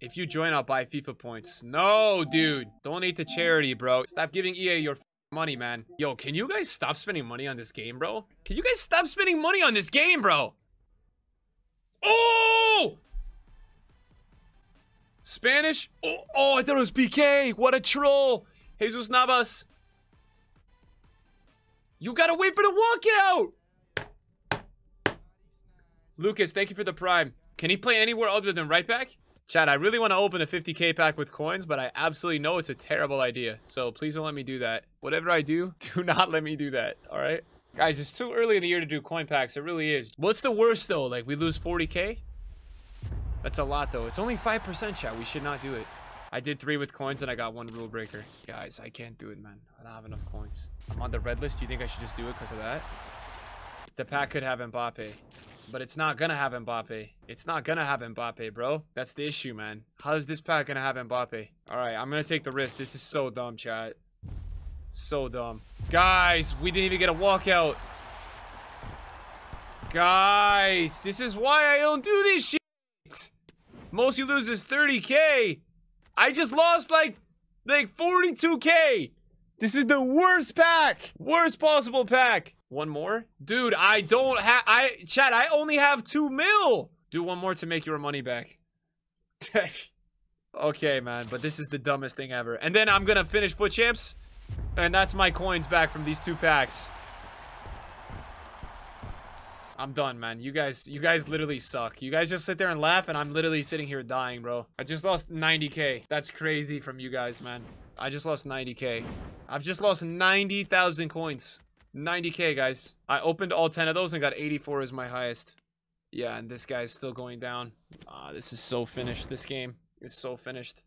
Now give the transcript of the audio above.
If you join, I'll buy FIFA points. No, dude. Donate to charity, bro. Stop giving EA your money, man. Yo, can you guys stop spending money on this game, bro? Can you guys stop spending money on this game, bro? Oh! Spanish? Oh, oh I thought it was BK. What a troll. Jesus Navas. You gotta wait for the walkout! Lucas, thank you for the prime. Can he play anywhere other than right back? Chad, I really want to open a 50k pack with coins, but I absolutely know it's a terrible idea. So please don't let me do that. Whatever I do, do not let me do that. All right? Guys, it's too early in the year to do coin packs. It really is. What's the worst, though? Like, we lose 40k? That's a lot, though. It's only 5%, Chad. We should not do it. I did three with coins, and I got one rule breaker. Guys, I can't do it, man. I don't have enough coins. I'm on the red list. Do you think I should just do it because of that? The pack could have Mbappe. But it's not going to have Mbappe. It's not going to have Mbappe, bro. That's the issue, man. How is this pack going to have Mbappe? All right, I'm going to take the risk. This is so dumb, chat. So dumb. Guys, we didn't even get a walkout. Guys, this is why I don't do this shit. Mostly loses 30k. I just lost like like 42k. This is the worst pack. Worst possible pack. One more? Dude, I don't have... I Chad, I only have two mil! Do one more to make your money back. okay, man. But this is the dumbest thing ever. And then I'm gonna finish Foot Champs. And that's my coins back from these two packs. I'm done, man. You guys, you guys literally suck. You guys just sit there and laugh, and I'm literally sitting here dying, bro. I just lost 90k. That's crazy from you guys, man. I just lost 90k. I've just lost 90,000 coins. 90k, guys. I opened all 10 of those and got 84 as my highest. Yeah, and this guy's still going down. Ah, this is so finished. This game is so finished.